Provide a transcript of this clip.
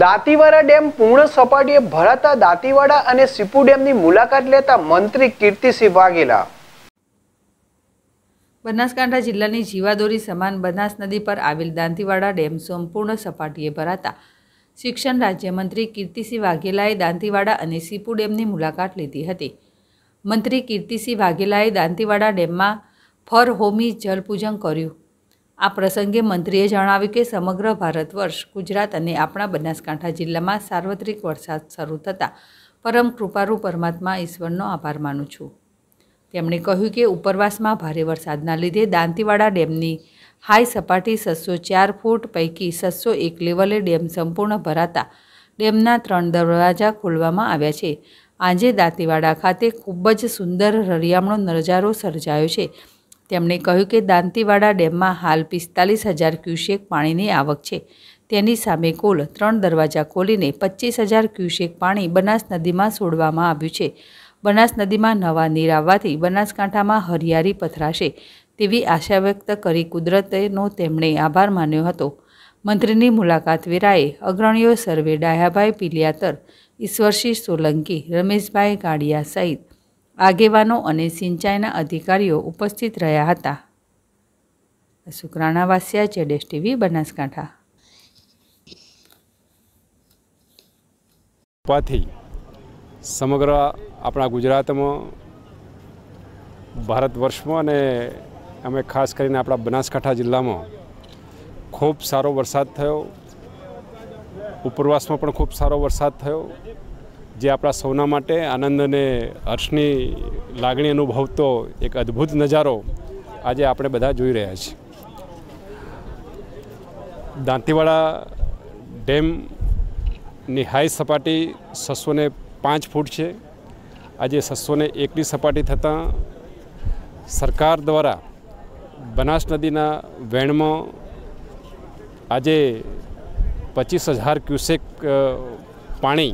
Dantiwada dam પૂર્ણ સપાટીએ ભરાતા દાંતીવાડા અને સીપુ ડેમની મુલાકાત લેતા મંત્રી કીર્તિસિંહ વાઘેલા બનાસકાંઠા જિલ્લાની જીવાદોરી સમાન બનાસ નદી પર આવેલ દાંતીવાડા ડેમ સંપૂર્ણ સપાટીએ ભરાતા શિક્ષણ રાજ્યમંત્રી કીર્તિસિંહ વાઘેલાએ દાંતીવાડા અને સીપુ ડેમની મુલાકાત લીધી હતી મંત્રી કીર્તિસિંહ વાઘેલાએ દાંતીવાડા ડેમમાં ફર હોમી જલપૂજન કર્યું આ પ્રસંગે મંત્રીએ જણાવ્યું કે સમગ્ર ભારત વર્ષ ગુજરાત અને આપણા બનાસકાંઠા જિલ્લામાં સાર્વત્રિક વરસાદ શરૂ થતાં પરમ કૃપારૂ પરમાત્મા ઈશ્વરનો આભાર માનું છું તેમણે કહ્યું કે ઉપરવાસમાં ભારે વરસાદના લીધે દાંતીવાડા ડેમની હાઈ સપાટી સસો ચાર ફૂટ પૈકી સસો એક લેવલે ડેમ સંપૂર્ણ ભરાતા ડેમના ત્રણ દરવાજા ખોલવામાં આવ્યા છે આજે દાંતીવાડા ખાતે ખૂબ જ સુંદર રળિયામણો નજારો સર્જાયો છે તેમણે કહ્યું કે દાંતીવાડા ડેમમાં હાલ પિસ્તાલીસ હજાર ક્યુસેક પાણીની આવક છે તેની સામે કુલ ત્રણ દરવાજા ખોલીને પચીસ હજાર ક્યુસેક પાણી બનાસ નદીમાં છોડવામાં આવ્યું છે બનાસ નદીમાં નવા નીર આવવાથી બનાસકાંઠામાં હરિયાળી પથરાશે તેવી આશા વ્યક્ત કરી કુદરતનો તેમણે આભાર માન્યો હતો મંત્રીની મુલાકાત વેરાએ અગ્રણીઓ સર્વે ડાયાભાઈ પિલિયાતર ઈશ્વરસિંહ સોલંકી રમેશભાઈ ગાડિયા સહિત આગેવાનો અને સિંચાઈના અધિકારીઓ ઉપસ્થિત રહ્યા હતા શુક્રાણા વાસ્યા જેડેશ ટીવી બનાસકાંઠા ઉપાથી સમગ્ર આપણા ગુજરાતમાં ભારત વર્ષમાં અને અમે ખાસ કરીને આપણા બનાસકાંઠા જિલ્લામાં ખૂબ સારો વરસાદ થયો ઉપરવાસમાં પણ ખૂબ સારો વરસાદ થયો જે આપણા સૌના માટે આનંદ અને હર્ષની લાગણી અનુભવતો એક અદ્ભુત નજારો આજે આપણે બધા જોઈ રહ્યા છીએ દાંતીવાડા ડેમની હાઈ સપાટી છસો પાંચ ફૂટ છે આજે છસો ને એકની સપાટી થતાં સરકાર દ્વારા બનાસ નદીના વેણમાં આજે પચીસ હજાર ક્યુસેક પાણી